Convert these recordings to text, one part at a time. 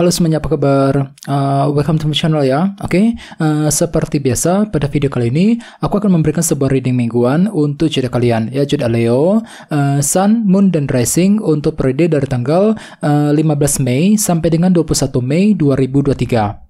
Halo semuanya, apa kabar? Uh, welcome to my channel ya. Oke, okay? uh, seperti biasa pada video kali ini aku akan memberikan sebuah reading mingguan untuk jeda kalian ya jeda Leo, uh, Sun, Moon dan Rising untuk periode dari tanggal uh, 15 Mei sampai dengan 21 Mei 2023.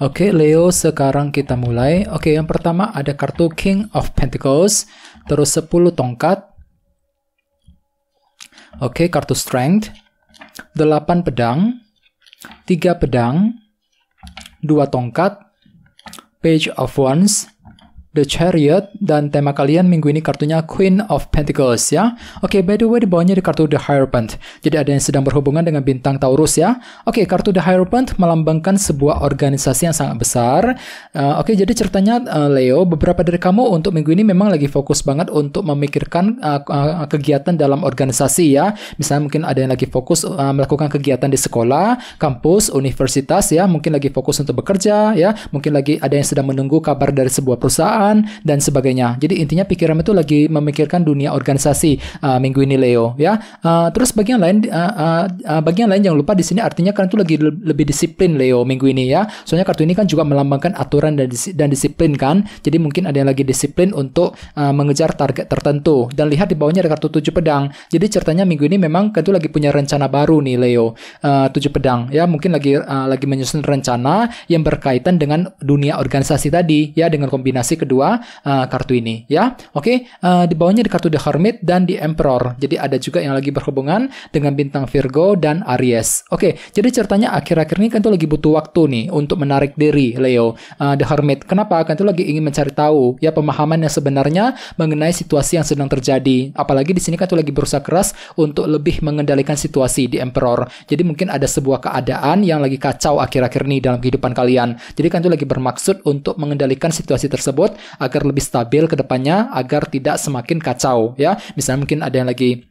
Oke, okay, Leo, sekarang kita mulai. Oke, okay, yang pertama ada kartu King of Pentacles, terus 10 tongkat. Oke, okay, kartu Strength, 8 pedang, 3 pedang, 2 tongkat, Page of Wands, The Chariot dan tema kalian minggu ini kartunya Queen of Pentacles ya. Oke, okay, by the way di bawahnya di kartu The Hierophant. Jadi ada yang sedang berhubungan dengan bintang Taurus ya. Oke, okay, kartu The Hierophant melambangkan sebuah organisasi yang sangat besar. Uh, Oke, okay, jadi ceritanya uh, Leo, beberapa dari kamu untuk minggu ini memang lagi fokus banget untuk memikirkan uh, uh, kegiatan dalam organisasi ya. Misalnya mungkin ada yang lagi fokus uh, melakukan kegiatan di sekolah, kampus, universitas ya, mungkin lagi fokus untuk bekerja ya, mungkin lagi ada yang sedang menunggu kabar dari sebuah perusahaan perusahaan dan sebagainya. Jadi intinya pikiran itu lagi memikirkan dunia organisasi uh, minggu ini Leo ya. Uh, terus bagian lain uh, uh, uh bagian lain jangan lupa di sini artinya kalian itu lagi le lebih disiplin Leo minggu ini ya. Soalnya kartu ini kan juga melambangkan aturan dan, dis dan disiplin kan. Jadi mungkin ada yang lagi disiplin untuk uh, mengejar target tertentu dan lihat di bawahnya ada kartu tujuh pedang. Jadi ceritanya minggu ini memang kalian tuh lagi punya rencana baru nih Leo. Uh, tujuh pedang ya mungkin lagi uh, lagi menyusun rencana yang berkaitan dengan dunia organisasi tadi ya dengan kombinasi kedua kedua uh, kartu ini ya. Oke, okay? uh, eh, di bawahnya di kartu The Hermit dan di Emperor. Jadi ada juga yang lagi berhubungan dengan bintang Virgo dan Aries. Oke, okay, jadi ceritanya akhir-akhir ini kan tuh lagi butuh waktu nih untuk menarik diri Leo. Uh, eh, The Hermit. Kenapa? Kan tuh lagi ingin mencari tahu ya pemahaman yang sebenarnya mengenai situasi yang sedang terjadi. Apalagi di sini kan tuh lagi berusaha keras untuk lebih mengendalikan situasi di Emperor. Jadi mungkin ada sebuah keadaan yang lagi kacau akhir-akhir ini dalam kehidupan kalian. Jadi kan tuh lagi bermaksud untuk mengendalikan situasi tersebut agar lebih stabil ke depannya, agar tidak semakin kacau ya. Misalnya mungkin ada yang lagi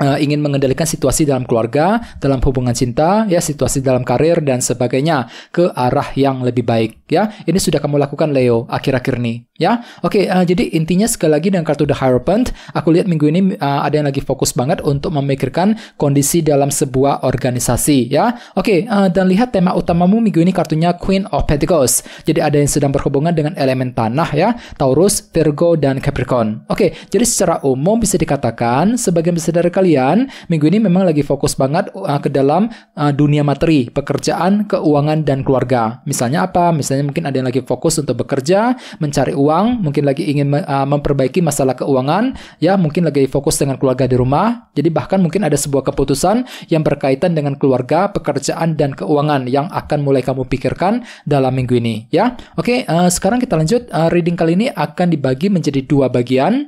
uh, ingin mengendalikan situasi dalam keluarga, dalam hubungan cinta, ya situasi dalam karir dan sebagainya ke arah yang lebih baik ya. Ini sudah kamu lakukan Leo akhir-akhir ini, ya. Oke, uh, jadi intinya sekali lagi dengan kartu The Hierophant, aku lihat minggu ini uh, ada yang lagi fokus banget untuk memikirkan kondisi dalam sebuah organisasi, ya. Oke, uh, dan lihat tema utamamu minggu ini kartunya Queen of Pentacles. Jadi ada yang sedang berhubungan dengan elemen tanah ya, Taurus, Virgo dan Capricorn. Oke, jadi secara umum bisa dikatakan sebagian besar dari kalian minggu ini memang lagi fokus banget uh, ke dalam uh, dunia materi, pekerjaan, keuangan dan keluarga. Misalnya apa? Misalnya Misalnya mungkin ada yang lagi fokus untuk bekerja, mencari uang, mungkin lagi ingin uh, memperbaiki masalah keuangan, ya mungkin lagi fokus dengan keluarga di rumah. Jadi bahkan mungkin ada sebuah keputusan yang berkaitan dengan keluarga, pekerjaan dan keuangan yang akan mulai kamu pikirkan dalam minggu ini, ya. Oke, uh, sekarang kita lanjut uh, reading kali ini akan dibagi menjadi dua bagian.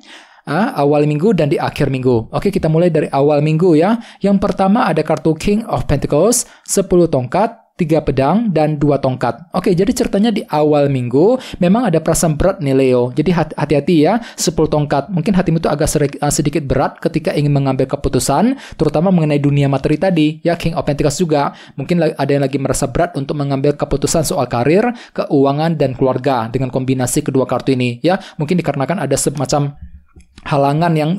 Uh, awal minggu dan di akhir minggu. Oke, kita mulai dari awal minggu ya. Yang pertama ada kartu King of Pentacles, 10 tongkat, tiga pedang dan dua tongkat. Oke, jadi ceritanya di awal minggu memang ada perasaan berat nih Leo. Jadi hati-hati ya, sepuluh tongkat. Mungkin hatimu itu agak eh, sedikit berat ketika ingin mengambil keputusan, terutama mengenai dunia materi tadi, ya King of Pentacles juga. Mungkin ada yang lagi merasa berat untuk mengambil keputusan soal karir, keuangan, dan keluarga dengan kombinasi kedua kartu ini. Ya, mungkin dikarenakan ada semacam halangan yang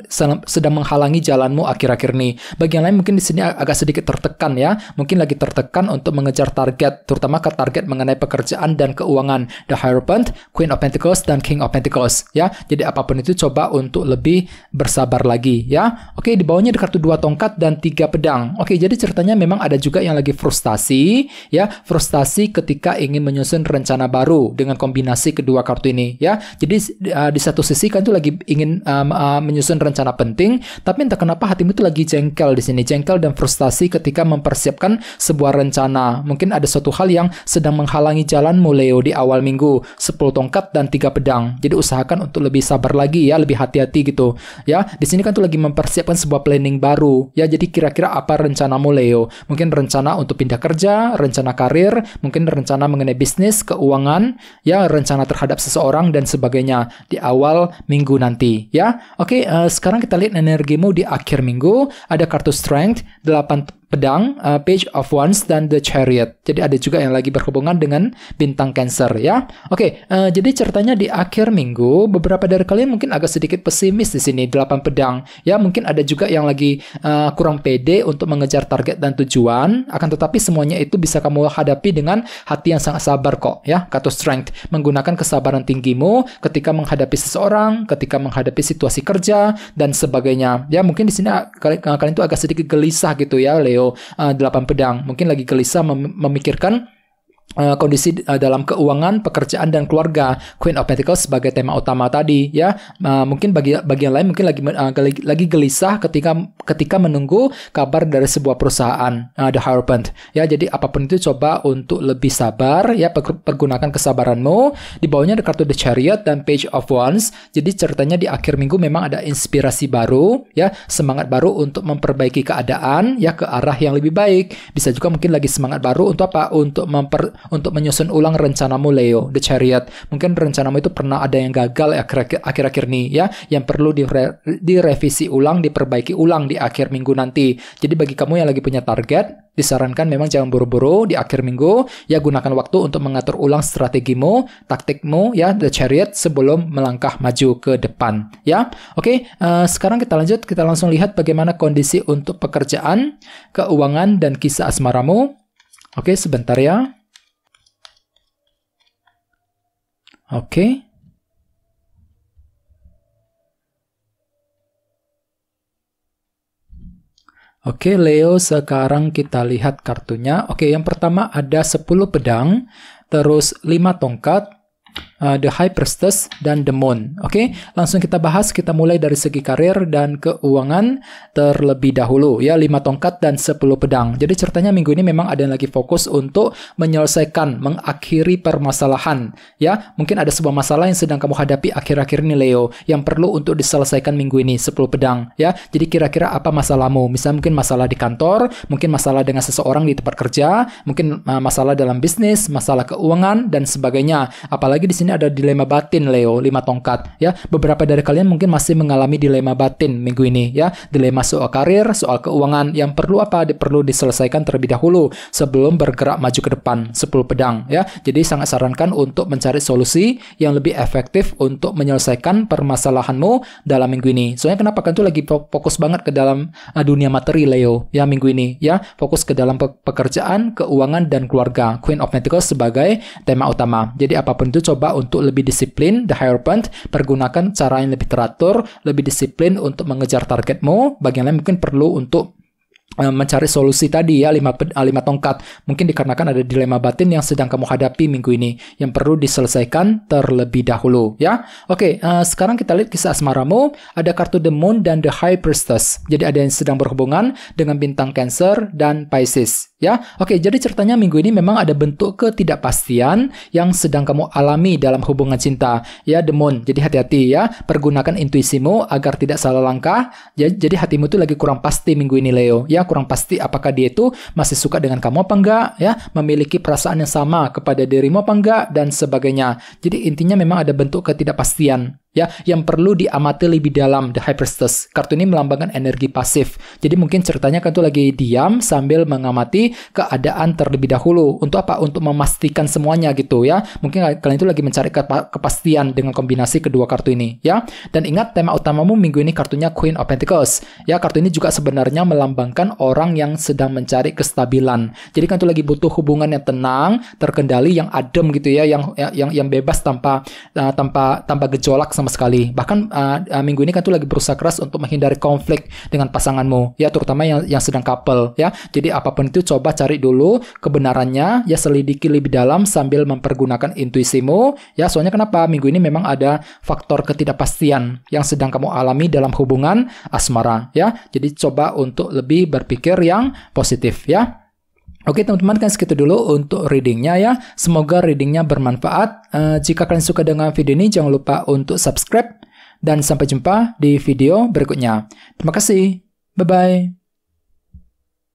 sedang menghalangi jalanmu akhir-akhir ini. Bagian lain mungkin di sini agak sedikit tertekan ya, mungkin lagi tertekan untuk mengejar target, terutama ke target mengenai pekerjaan dan keuangan. The Hierophant, Queen of Pentacles, dan King of Pentacles ya. Jadi apapun itu coba untuk lebih bersabar lagi ya. Oke, di bawahnya ada kartu dua tongkat dan tiga pedang. Oke, jadi ceritanya memang ada juga yang lagi frustasi ya, frustasi ketika ingin menyusun rencana baru dengan kombinasi kedua kartu ini ya. Jadi di satu sisi kan itu lagi ingin um, uh, menyusun rencana penting, tapi entah kenapa hatimu itu lagi jengkel di sini, jengkel dan frustasi ketika mempersiapkan sebuah rencana. Mungkin ada suatu hal yang sedang menghalangi jalanmu Leo di awal minggu, 10 tongkat dan tiga pedang. Jadi usahakan untuk lebih sabar lagi ya, lebih hati-hati gitu. Ya, di sini kan tuh lagi mempersiapkan sebuah planning baru. Ya, jadi kira-kira apa rencanamu Leo? Mungkin rencana untuk pindah kerja, rencana karir, mungkin rencana mengenai bisnis, keuangan, ya rencana terhadap seseorang dan sebagainya di awal minggu nanti ya. Oke, okay, uh, eh, sekarang kita lihat energimu di akhir minggu. Ada kartu strength 8 pedang, uh, Page of Wands dan The Chariot. Jadi ada juga yang lagi berhubungan dengan bintang Cancer ya. Oke, okay, uh, eh, jadi ceritanya di akhir minggu beberapa dari kalian mungkin agak sedikit pesimis di sini delapan pedang. Ya, mungkin ada juga yang lagi uh, kurang pede untuk mengejar target dan tujuan. Akan tetapi semuanya itu bisa kamu hadapi dengan hati yang sangat sabar kok ya. Kata strength menggunakan kesabaran tinggimu ketika menghadapi seseorang, ketika menghadapi situasi kerja dan sebagainya. Ya, mungkin di sini kalian, kalian itu agak sedikit gelisah gitu ya, Leo skenario uh, eh, delapan pedang. Mungkin lagi gelisah mem memikirkan Eh, kondisi eh, dalam keuangan, pekerjaan dan keluarga. Queen of Pentacles sebagai tema utama tadi ya. Eh, mungkin bagi bagian lain mungkin lagi lagi gelisah ketika ketika menunggu kabar dari sebuah perusahaan The Hierophant. Ya, jadi apapun itu coba untuk lebih sabar ya pergunakan kesabaranmu. Di bawahnya ada kartu The Chariot dan Page of Wands. Jadi ceritanya di akhir minggu memang ada inspirasi baru ya, semangat baru untuk memperbaiki keadaan ya ke arah yang lebih baik. Bisa juga mungkin lagi semangat baru untuk apa? Untuk memper untuk menyusun ulang rencanamu Leo, The Chariot. Mungkin rencanamu itu pernah ada yang gagal ya akhir-akhir ini ya, yang perlu dire direvisi ulang, diperbaiki ulang di akhir minggu nanti. Jadi bagi kamu yang lagi punya target, disarankan memang jangan buru-buru di akhir minggu, ya gunakan waktu untuk mengatur ulang strategimu, taktikmu ya The Chariot sebelum melangkah maju ke depan ya. Oke, uh, sekarang kita lanjut, kita langsung lihat bagaimana kondisi untuk pekerjaan, keuangan dan kisah asmaramu. Oke, sebentar ya. Oke. Okay. Oke, okay, Leo, sekarang kita lihat kartunya. Oke, okay, yang pertama ada 10 pedang, terus 5 tongkat, uh, The Priestess dan The Moon. Oke, okay? langsung kita bahas. Kita mulai dari segi karir dan keuangan terlebih dahulu ya. lima tongkat dan 10 pedang. Jadi ceritanya minggu ini memang ada yang lagi fokus untuk menyelesaikan, mengakhiri permasalahan ya. Mungkin ada sebuah masalah yang sedang kamu hadapi akhir-akhir ini Leo yang perlu untuk diselesaikan minggu ini 10 pedang ya. Jadi kira-kira apa masalahmu? Misalnya mungkin masalah di kantor, mungkin masalah dengan seseorang di tempat kerja, mungkin uh, masalah dalam bisnis, masalah keuangan dan sebagainya. Apalagi di sini ini ada dilema batin Leo, lima tongkat ya. Beberapa dari kalian mungkin masih mengalami dilema batin minggu ini ya. Dilema soal karir, soal keuangan yang perlu apa? Perlu diselesaikan terlebih dahulu sebelum bergerak maju ke depan 10 pedang ya. Jadi sangat sarankan untuk mencari solusi yang lebih efektif untuk menyelesaikan permasalahanmu dalam minggu ini. Soalnya kenapa kan tuh lagi fokus banget ke dalam eh, dunia materi Leo ya minggu ini ya. Fokus ke dalam pe pekerjaan, keuangan dan keluarga. Queen of Pentacles sebagai tema utama. Jadi apapun itu coba untuk lebih disiplin, the higher point, pergunakan cara yang lebih teratur, lebih disiplin untuk mengejar targetmu. Bagian lain mungkin perlu untuk Eh, mencari solusi tadi ya lima eh, lima tongkat mungkin dikarenakan ada dilema batin yang sedang kamu hadapi minggu ini yang perlu diselesaikan terlebih dahulu ya oke uh, sekarang kita lihat kisah asmaramu ada kartu the moon dan the high priestess jadi ada yang sedang berhubungan dengan bintang cancer dan pisces ya oke jadi ceritanya minggu ini memang ada bentuk ketidakpastian yang sedang kamu alami dalam hubungan cinta ya the moon jadi hati-hati ya pergunakan intuisimu agar tidak salah langkah jadi, jadi hatimu tuh lagi kurang pasti minggu ini Leo ya dia kurang pasti apakah dia itu masih suka dengan kamu apa enggak ya memiliki perasaan yang sama kepada dirimu apa enggak dan sebagainya jadi intinya memang ada bentuk ketidakpastian ya yang perlu diamati lebih dalam the priestess kartu ini melambangkan energi pasif jadi mungkin ceritanya kan tuh lagi diam sambil mengamati keadaan terlebih dahulu untuk apa untuk memastikan semuanya gitu ya mungkin kalian itu lagi mencari kepastian dengan kombinasi kedua kartu ini ya dan ingat tema utamamu minggu ini kartunya Queen of Pentacles ya kartu ini juga sebenarnya melambangkan orang yang sedang mencari kestabilan jadi kan tuh lagi butuh hubungan yang tenang terkendali yang adem gitu ya yang yang yang bebas tanpa uh, tanpa tanpa gejolak sama sekali. Bahkan uh, uh, minggu ini kan tuh lagi berusaha keras untuk menghindari konflik dengan pasanganmu, ya terutama yang yang sedang couple, ya. Jadi apapun itu coba cari dulu kebenarannya, ya selidiki lebih dalam sambil mempergunakan intuisimu, ya. Soalnya kenapa minggu ini memang ada faktor ketidakpastian yang sedang kamu alami dalam hubungan asmara, ya. Jadi coba untuk lebih berpikir yang positif, ya. Oke teman-teman kan segitu dulu untuk readingnya ya. Semoga readingnya bermanfaat. Uh, jika kalian suka dengan video ini jangan lupa untuk subscribe dan sampai jumpa di video berikutnya. Terima kasih. Bye bye.